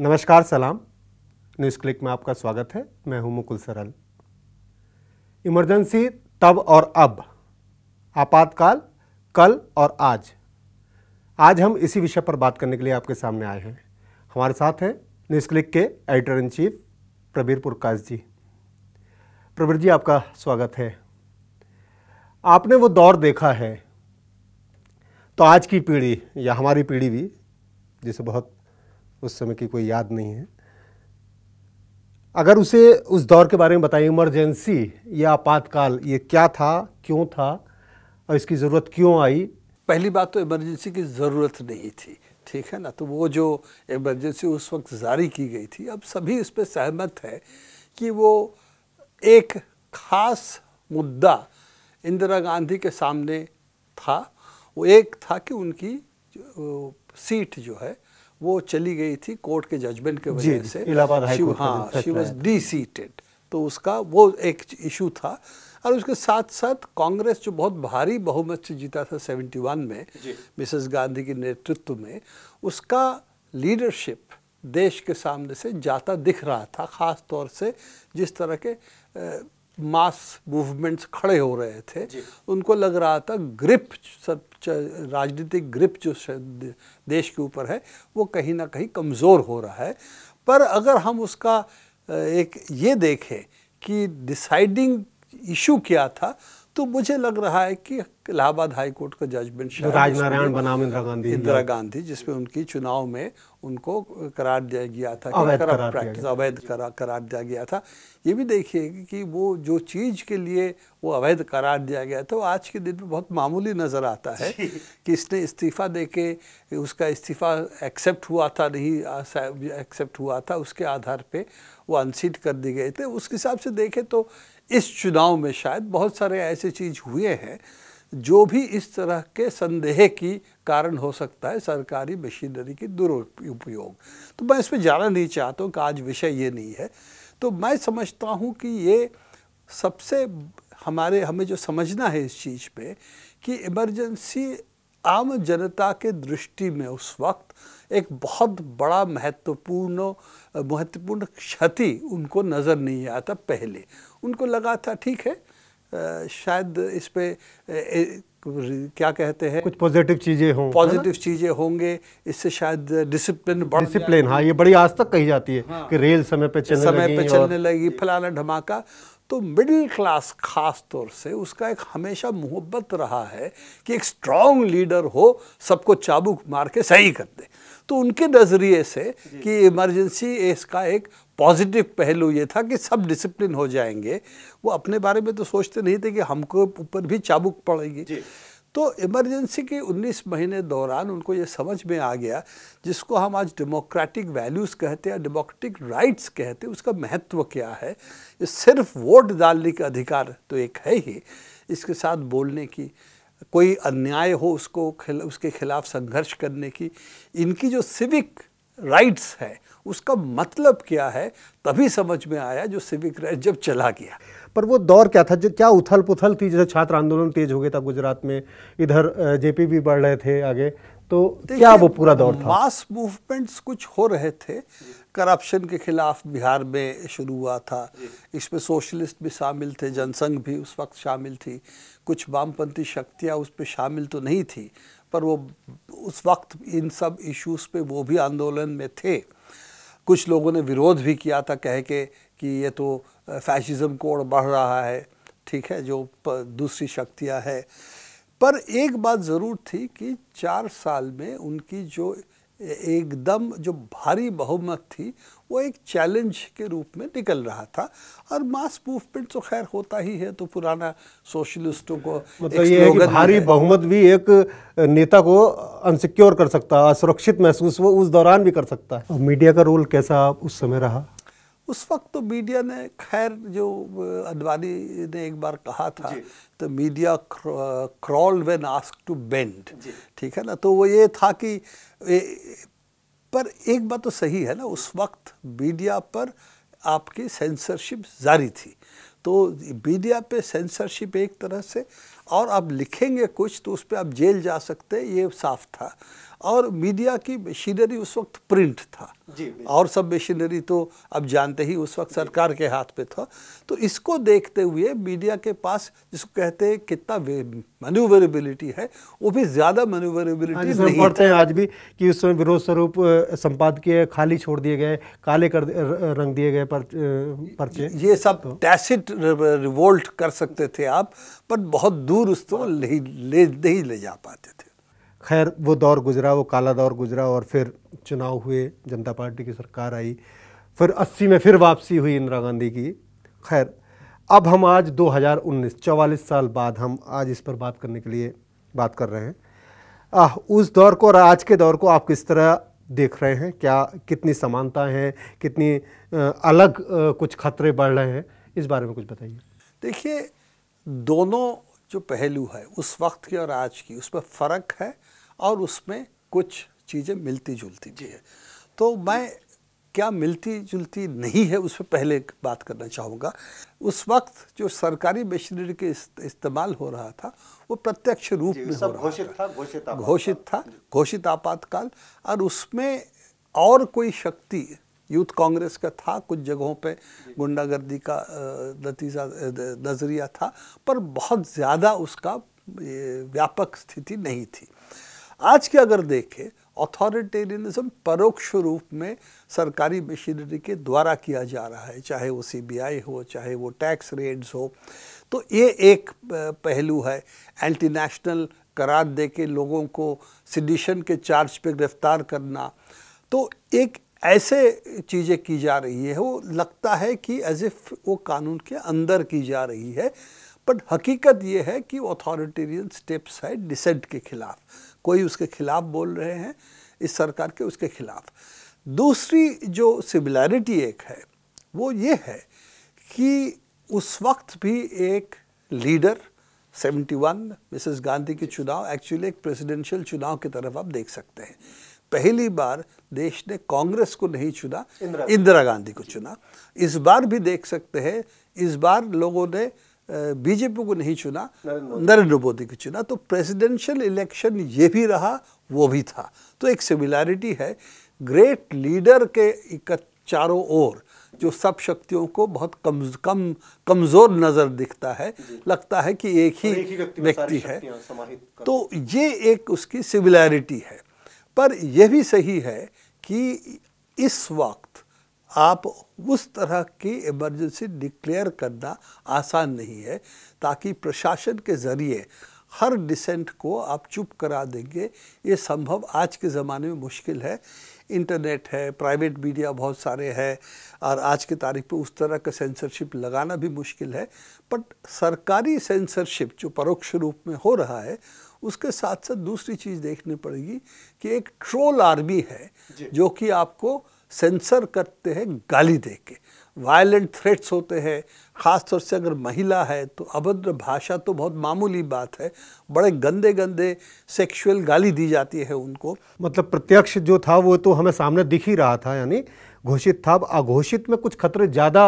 नमस्कार सलाम news click में आपका स्वागत है मैं हूं मुकुल सरल इमरजेंसी तब और अब आपातकाल कल और आज आज हम इसी विषय पर बात करने के लिए आपके सामने आए हैं हमारे साथ हैं न्यूज़ क्लिक के editor in chief Prabir Purkash ji Prabir ji आपका स्वागत है आपने वो दौर देखा है तो आज की पीढ़ी या हमारी पीढ़ी भी जिसे बहुत उस समय की कोई याद नहीं है अगर उसे उस दौर के बारे में बताएं इमरजेंसी या आपातकाल ये क्या था क्यों था और इसकी ज़रूरत क्यों आई पहली बात तो इमरजेंसी की ज़रूरत नहीं थी ठीक है ना तो वो जो इमरजेंसी उस वक्त जारी की गई थी अब सभी उस पर सहमत है कि वो एक खास मुद्दा इंदिरा गांधी के सामने था वो एक था कि उनकी सीट जो है वो चली गई थी कोर्ट के जजमेंट के वजह से इलाहाबाद हाँ शी वॉज डी सीटेड तो उसका वो एक इशू था और उसके साथ साथ कांग्रेस जो बहुत भारी बहुमत से जीता था 71 में मिसेस गांधी के नेतृत्व में उसका लीडरशिप देश के सामने से जाता दिख रहा था ख़ास तौर से जिस तरह के मास मूवमेंट्स खड़े हो रहे थे उनको लग रहा था ग्रिप सब राजनीतिक ग्रिप जो देश के ऊपर है वो कहीं ना कहीं कमज़ोर हो रहा है पर अगर हम उसका एक ये देखें कि डिसाइडिंग इशू क्या था तो मुझे लग रहा है कि इलाहाबाद हाई कोर्ट का जजमेंट तो राजनारायण बनाम इंदिरा गांधी इंदिरा गांधी जिसमें उनकी चुनाव में उनको करार दिया गया था करप्ट प्रैक्टिस अवैध करा करार दिया गया था ये भी देखिए कि वो जो चीज़ के लिए वो अवैध करार दिया गया था वो आज के दिन में बहुत मामूली नज़र आता है कि इसने इस्तीफ़ा दे के उसका इस्तीफ़ा एक्सेप्ट हुआ था नहीं एक्सेप्ट हुआ था उसके आधार पर वो अनसीट कर दिए गए थे उसके हिसाब से देखें तो इस चुनाव में शायद बहुत सारे ऐसे चीज हुए हैं जो भी इस तरह के संदेह की कारण हो सकता है सरकारी मशीनरी की दुरुपयोग तो मैं इसमें जाना नहीं चाहता हूँ कि आज विषय ये नहीं है तो मैं समझता हूँ कि ये सबसे हमारे हमें जो समझना है इस चीज़ पे कि इमरजेंसी आम जनता के दृष्टि में उस वक्त एक बहुत बड़ा महत्वपूर्ण महत्वपूर्ण क्षति उनको नज़र नहीं आता पहले उनको लगा था ठीक है शायद इस पर क्या कहते हैं कुछ पॉजिटिव चीज़ें हों पॉजिटिव चीज़ें होंगे इससे शायद डिसिप्लिन डिसिप्लिन हाँ ये बड़ी आज तक कही जाती है हाँ, कि रेल समय पे चलने समय पे चलने लगी फलाना धमाका तो मिडिल क्लास खास तौर से उसका एक हमेशा मोहब्बत रहा है कि एक स्ट्रांग लीडर हो सबको चाबुक मार के सही कर दे तो उनके नज़रिए से कि इमरजेंसी इसका एक पॉजिटिव पहलू ये था कि सब डिसिप्लिन हो जाएंगे वो अपने बारे में तो सोचते नहीं थे कि हमको ऊपर भी चाबुक पड़ेगी तो इमरजेंसी के 19 महीने दौरान उनको ये समझ में आ गया जिसको हम आज डेमोक्रेटिक वैल्यूज़ कहते हैं डेमोक्रेटिक राइट्स कहते हैं उसका महत्व क्या है ये सिर्फ वोट डालने का अधिकार तो एक है ही इसके साथ बोलने की कोई अन्याय हो उसको खिल, उसके खिलाफ संघर्ष करने की इनकी जो सिविक राइट्स है उसका मतलब क्या है तभी समझ में आया जो सिविक राइट जब चला गया पर वो दौर क्या था जो क्या उथल पुथल थी जैसे छात्र आंदोलन तेज हो गया था गुजरात में इधर जेपी भी बढ़ रहे थे आगे तो क्या वो पूरा दौर था मास मूवमेंट्स कुछ हो रहे थे करप्शन के खिलाफ बिहार में शुरू हुआ था इसमें सोशलिस्ट भी शामिल थे जनसंघ भी उस वक्त शामिल थी कुछ वामपंथी शक्तियाँ उस पर शामिल तो नहीं थी पर वो उस वक्त इन सब इश्यूज़ पे वो भी आंदोलन में थे कुछ लोगों ने विरोध भी किया था कह के कि ये तो फैशिज़म कोड़ बढ़ रहा है ठीक है जो दूसरी शक्तियाँ हैं पर एक बात ज़रूर थी कि चार साल में उनकी जो एकदम जो भारी बहुमत थी वो एक चैलेंज के रूप में निकल रहा था और मास मूवमेंट तो खैर होता ही है तो पुराना सोशलिस्टों को मतलब ये है कि भारी बहुमत भी एक नेता को अनसिक्योर कर सकता है असुरक्षित महसूस वो उस दौरान भी कर सकता है मीडिया का रोल कैसा उस समय रहा उस वक्त तो मीडिया ने खैर जो अडवाणी ने एक बार कहा था तो media crawl when ask to bend ठीक है ना तो वो ये था कि पर एक बात तो सही है ना उस वक्त मीडिया पर आपकी सेंसरशिप जारी थी तो मीडिया पे सेंसरशिप एक तरह से और आप लिखेंगे कुछ तो उस पर आप जेल जा सकते ये साफ था और मीडिया की मशीनरी उस वक्त प्रिंट था जी और सब मशीनरी तो अब जानते ही उस वक्त सरकार के हाथ पे था तो इसको देखते हुए मीडिया के पास जिसको कहते हैं कितना मैन्यूवरेबिलिटी है वो भी ज़्यादा मनुवरेबिलिटी हाँ नहीं पढ़ते हैं आज भी कि उस समय विरोध स्वरूप संपादकीय खाली छोड़ दिए गए काले कर रंग दिए गए पर्चे ये सब तो। टैसिट रिवोल्ट कर सकते थे आप पर बहुत दूर उसको नहीं हाँ। ले नहीं ले जा पाते थे खैर वो दौर गुजरा वो काला दौर गुजरा और फिर चुनाव हुए जनता पार्टी की सरकार आई फिर अस्सी में फिर वापसी हुई इंदिरा गांधी की खैर अब हम आज 2019 44 साल बाद हम आज इस पर बात करने के लिए बात कर रहे हैं आ, उस दौर को और आज के दौर को आप किस तरह देख रहे हैं क्या कितनी समानता हैं कितनी आ, अलग आ, कुछ खतरे बढ़ रहे हैं इस बारे में कुछ बताइए देखिए दोनों जो पहलू है उस वक्त की और आज की उस पर फ़र्क है और उसमें कुछ चीज़ें मिलती जुलती भी है तो मैं क्या मिलती जुलती नहीं है उस पर पहले बात करना चाहूँगा उस वक्त जो सरकारी मशीनरी के इस्तेमाल हो रहा था वो प्रत्यक्ष रूप में हो रहा घोषित था घोषित घोषित था घोषित आपातकाल और उसमें और कोई शक्ति यूथ कांग्रेस का था कुछ जगहों पे गुंडागर्दी का नतीजा नज़रिया था पर बहुत ज़्यादा उसका व्यापक स्थिति नहीं थी आज के अगर देखें ऑथोरिटेरियनिज्म परोक्ष रूप में सरकारी मशीनरी के द्वारा किया जा रहा है चाहे वो सीबीआई हो चाहे वो टैक्स रेड्स हो तो ये एक पहलू है एंटी नेशनल करार दे के लोगों को सिडिशन के चार्ज पे गिरफ्तार करना तो एक ऐसे चीज़ें की जा रही है वो लगता है कि एज इफ वो कानून के अंदर की जा रही है बट हकीकत ये है कि ऑथॉरिटेरियन स्टेप्स है डिसेंट के खिलाफ कोई उसके खिलाफ बोल रहे हैं इस सरकार के उसके खिलाफ दूसरी जो सिमिलैरिटी एक है वो ये है कि उस वक्त भी एक लीडर 71 मिसेस गांधी के चुनाव एक्चुअली एक प्रेसिडेंशियल चुनाव की तरफ आप देख सकते हैं पहली बार देश ने कांग्रेस को नहीं चुना इंदिरा गांधी को चुना इस बार भी देख सकते हैं इस बार लोगों ने बीजेपी को नहीं चुना नरेंद्र मोदी को चुना तो प्रेसिडेंशियल इलेक्शन ये भी रहा वो भी था तो एक सिमिलैरिटी है ग्रेट लीडर के चारों ओर जो सब शक्तियों को बहुत कम कम कमज़ोर नज़र दिखता है लगता है कि एक ही व्यक्ति है तो ये एक उसकी सिमिलैरिटी है पर यह भी सही है कि इस वक्त आप उस तरह की इमरजेंसी डिक्लेयर करना आसान नहीं है ताकि प्रशासन के ज़रिए हर डिसेंट को आप चुप करा देंगे ये संभव आज के ज़माने में मुश्किल है इंटरनेट है प्राइवेट मीडिया बहुत सारे हैं और आज की तारीख पे उस तरह का सेंसरशिप लगाना भी मुश्किल है बट सरकारी सेंसरशिप जो परोक्ष रूप में हो रहा है उसके साथ साथ दूसरी चीज़ देखनी पड़ेगी कि एक ट्रोल आर्मी है जो कि आपको सेंसर करते हैं गाली दे के वायलेंट थ्रेट्स होते हैं ख़ासतौर से अगर महिला है तो अभद्र भाषा तो बहुत मामूली बात है बड़े गंदे गंदे सेक्सुअल गाली दी जाती है उनको मतलब प्रत्यक्ष जो था वो तो हमें सामने दिख ही रहा था यानी घोषित था अघोषित में कुछ खतरे ज़्यादा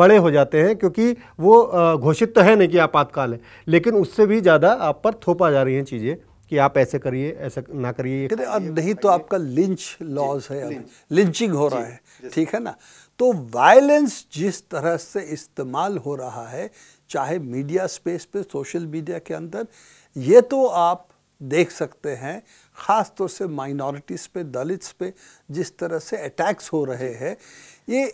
बड़े हो जाते हैं क्योंकि वो घोषित तो है नहीं कि आपातकाल है लेकिन उससे भी ज़्यादा आप पर थोपा जा रही हैं चीज़ें कि आप ऐसे करिए ऐसा ना करिए नहीं तो आपका लिंच लॉज है लिंचिंग हो रहा है ठीक है ना तो वायलेंस जिस तरह से इस्तेमाल हो रहा है चाहे मीडिया स्पेस पे सोशल मीडिया के अंदर ये तो आप देख सकते हैं ख़ास तौर से माइनॉरिटीज़ पे दलित्स पे जिस तरह से अटैक्स हो रहे हैं ये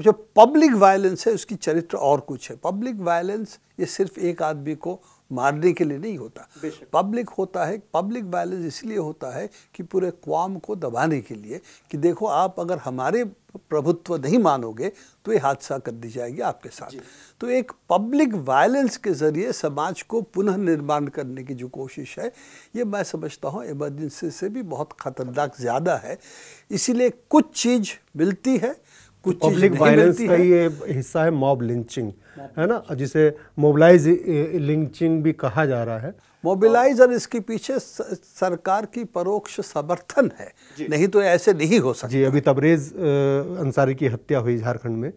जो पब्लिक वायलेंस है उसकी चरित्र और कुछ है पब्लिक वायलेंस ये सिर्फ एक आदमी को मारने के लिए नहीं होता पब्लिक होता है पब्लिक वायलेंस इसलिए होता है कि पूरे क्वाम को दबाने के लिए कि देखो आप अगर हमारे प्रभुत्व नहीं मानोगे तो ये हादसा कर दी जाएगी आपके साथ तो एक पब्लिक वायलेंस के ज़रिए समाज को पुनः निर्माण करने की जो कोशिश है ये मैं समझता हूँ इमरजेंसी से भी बहुत ख़तरनाक ज़्यादा है इसीलिए कुछ चीज़ मिलती है कुछ पब्लिक वायलेंस का ये हिस्सा है मॉब लिंचिंग है ना जिसे मोबिलाइज लिंचिंग भी कहा जा रहा है मोबिलाइज और इसके पीछे सरकार की परोक्ष समर्थन है नहीं तो ऐसे नहीं हो सकता जी अभी तबरेज़ अंसारी की हत्या हुई झारखंड में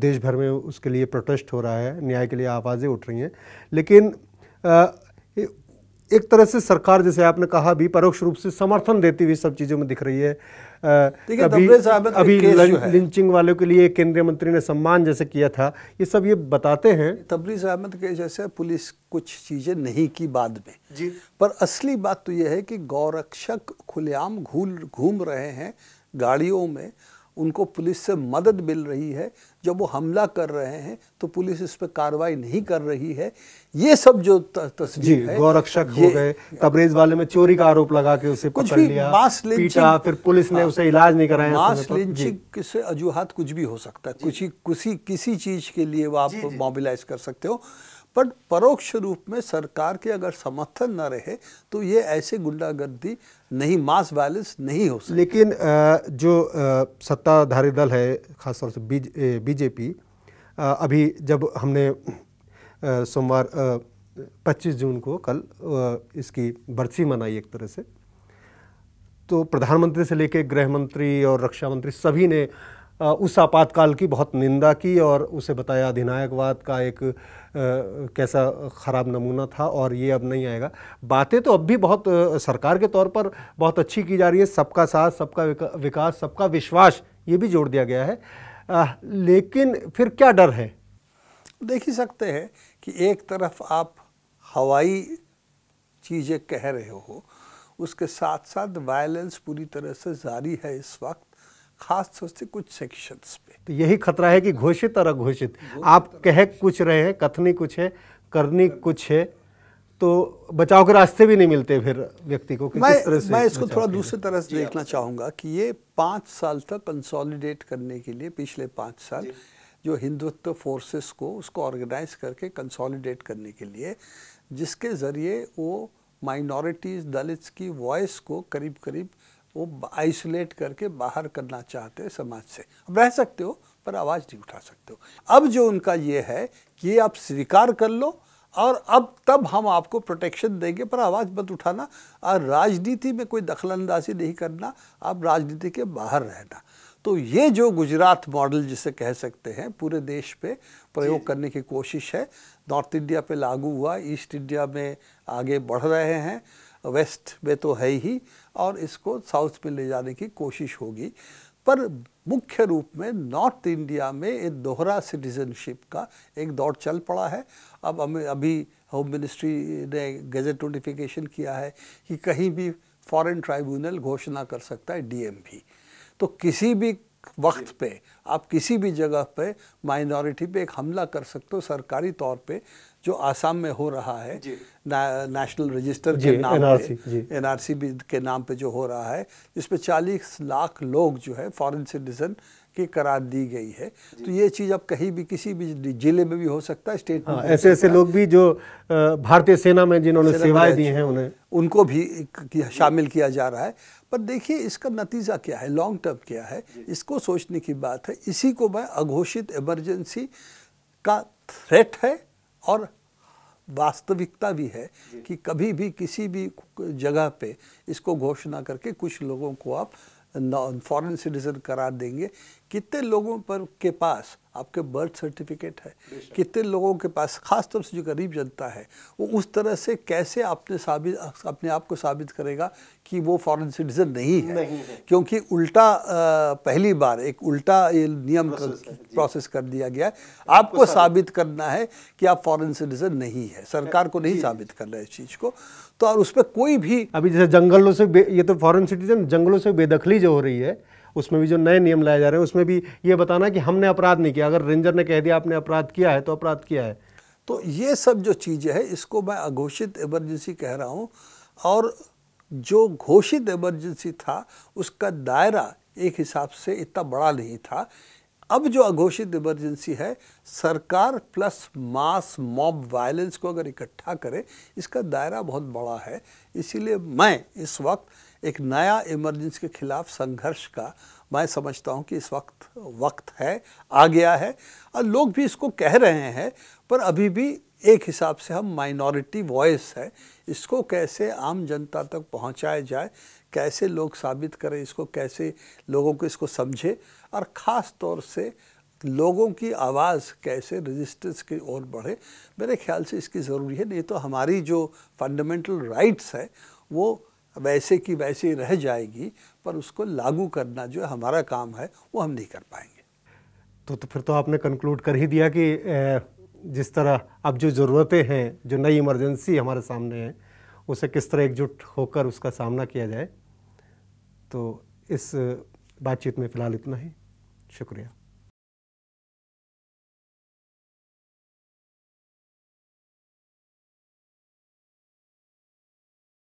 देश भर में उसके लिए प्रोटेस्ट हो रहा है न्याय के लिए आवाज़ें उठ रही हैं लेकिन आ, एक तरह से सरकार जैसे आपने कहा भी परोक्ष रूप से समर्थन देती हुई सब चीज़ों में दिख रही है अभी तो लिंचिंग वालों के लिए केंद्रीय मंत्री ने सम्मान जैसे किया था ये सब ये बताते हैं तबरेज अहमद के जैसे पुलिस कुछ चीज़ें नहीं की बाद में जी पर असली बात तो ये है कि गौरक्षक खुलेआम घूल घूम रहे हैं गाड़ियों में उनको पुलिस से मदद मिल रही है जब वो हमला कर रहे हैं तो पुलिस इस पर कार्रवाई नहीं कर रही है ये सब जो तस्वीर है गौरक्षक हो गए तबरेज वाले में चोरी का आरोप लगा के उसे कुछ भी लिया, मास पीटा फिर पुलिस ने हाँ, उसे इलाज नहीं कराया मास लिंचिंग से अजूहत कुछ भी हो सकता है कुछ ही किसी किसी चीज के लिए वो आप मोबिलाइज कर सकते हो बट परोक्ष रूप में सरकार के अगर समर्थन न रहे तो ये ऐसे गुंडागर्दी नहीं मास वायलेंस नहीं हो सकती लेकिन जो सत्ताधारी दल है खासतौर से बीजेपी अभी जब हमने सोमवार 25 जून को कल इसकी बरसी मनाई एक तरह से तो प्रधानमंत्री से लेकर गृह मंत्री और रक्षा मंत्री सभी ने उस आपातकाल की बहुत निंदा की और उसे बताया अधिनायकवाद का एक कैसा ख़राब नमूना था और ये अब नहीं आएगा बातें तो अब भी बहुत सरकार के तौर पर बहुत अच्छी की जा रही है सबका साथ सबका विकास सबका विश्वास ये भी जोड़ दिया गया है लेकिन फिर क्या डर है देख ही सकते हैं कि एक तरफ आप हवाई चीज़ें कह रहे हो उसके साथ साथ वायलेंस पूरी तरह से जारी है इस वक्त खास तौर से कुछ सेक्शंस पे तो यही खतरा है कि घोषित और अघोषित आप कह कुछ रहे हैं कथनी कुछ है करनी कुछ है तो बचाव के रास्ते भी नहीं मिलते फिर व्यक्ति को कि मैं किस तरह से मैं इसको थोड़ा दूसरी तरह से देखना चाहूँगा कि ये पाँच साल तक कंसोलिडेट करने के लिए पिछले पाँच साल जो हिंदुत्व फोर्सेस को उसको ऑर्गेनाइज करके कंसोलिडेट करने के लिए जिसके ज़रिए वो माइनॉरिटीज़ दलित्स की वॉइस को करीब करीब वो आइसोलेट करके बाहर करना चाहते हैं समाज से अब रह सकते हो पर आवाज़ नहीं उठा सकते हो अब जो उनका ये है कि आप स्वीकार कर लो और अब तब हम आपको प्रोटेक्शन देंगे पर आवाज़ मत उठाना और राजनीति में कोई दखलंदाजी नहीं करना आप राजनीति के बाहर रहना तो ये जो गुजरात मॉडल जिसे कह सकते हैं पूरे देश पे प्रयोग करने की कोशिश है नॉर्थ इंडिया पे लागू हुआ ईस्ट इंडिया में आगे बढ़ रहे हैं वेस्ट में तो है ही और इसको साउथ में ले जाने की कोशिश होगी पर मुख्य रूप में नॉर्थ इंडिया में एक दोहरा सिटीजनशिप का एक दौर चल पड़ा है अब हमें अभी होम मिनिस्ट्री ने गजट नोटिफिकेशन किया है कि कहीं भी फॉरेन ट्राइब्यूनल घोषणा कर सकता है डीएम भी तो किसी भी वक्त पे आप किसी भी जगह पे माइनॉरिटी पे एक हमला कर सकते हो सरकारी तौर पे जो आसाम में हो रहा है ना, नेशनल रजिस्टर के नाम एनआरसी, पे भी के नाम पे जो हो रहा है इसमें 40 लाख लोग जो है फॉरेन सिटीजन की करार दी गई है तो ये चीज़ अब कहीं भी किसी भी जिले में भी हो सकता है स्टेट हाँ, में ऐसे ऐसे लोग भी जो भारतीय सेना में जिन्होंने सेवाएं दी हैं उन्हें उनको भी शामिल किया जा रहा है पर देखिए इसका नतीजा क्या है लॉन्ग टर्म क्या है इसको सोचने की बात है इसी को मैं अघोषित इमरजेंसी का थ्रेट है और वास्तविकता भी है कि कभी भी किसी भी जगह पे इसको घोषणा करके कुछ लोगों को आप फॉरेन सिटीजन करार देंगे कितने लोगों पर के पास आपके बर्थ सर्टिफिकेट है कितने लोगों के पास खास तौर से जो गरीब जनता है वो उस तरह से कैसे अपने साबित अपने आप को साबित करेगा कि वो फॉरेन सिटीजन नहीं है, नहीं है। क्योंकि उल्टा आ, पहली बार एक उल्टा ये नियम प्रोसेस, कर, दिया गया है आपको साबित करना है कि आप फॉरेन सिटीजन नहीं है सरकार को नहीं साबित कर रहे इस चीज़ को तो और उस पर कोई भी अभी जैसे जंगलों से ये तो फॉरन सिटीजन जंगलों से बेदखली जो हो रही है उसमें भी जो नए नियम लाए जा रहे हैं उसमें भी ये बताना कि हमने अपराध नहीं किया अगर रेंजर ने कह दिया आपने अपराध किया है तो अपराध किया है तो ये सब जो चीज़ें हैं इसको मैं अघोषित इमरजेंसी कह रहा हूँ और जो घोषित इमरजेंसी था उसका दायरा एक हिसाब से इतना बड़ा नहीं था अब जो अघोषित इमरजेंसी है सरकार प्लस मास मॉब वायलेंस को अगर इकट्ठा करे इसका दायरा बहुत बड़ा है इसीलिए मैं इस वक्त एक नया इमरजेंसी के खिलाफ संघर्ष का मैं समझता हूं कि इस वक्त वक्त है आ गया है और लोग भी इसको कह रहे हैं पर अभी भी एक हिसाब से हम माइनॉरिटी वॉइस है इसको कैसे आम जनता तक पहुंचाया जाए कैसे लोग साबित करें इसको कैसे लोगों को इसको समझे और ख़ास तौर से लोगों की आवाज़ कैसे रेजिस्टेंस की ओर बढ़े मेरे ख्याल से इसकी ज़रूरी है नहीं तो हमारी जो फंडामेंटल राइट्स है वो वैसे की वैसे रह जाएगी पर उसको लागू करना जो हमारा काम है वो हम नहीं कर पाएंगे तो, तो फिर तो आपने कंक्लूड कर ही दिया कि जिस तरह अब जो ज़रूरतें हैं जो नई इमरजेंसी हमारे सामने है उसे किस तरह एकजुट होकर उसका सामना किया जाए तो इस बातचीत में फ़िलहाल इतना ही शुक्रिया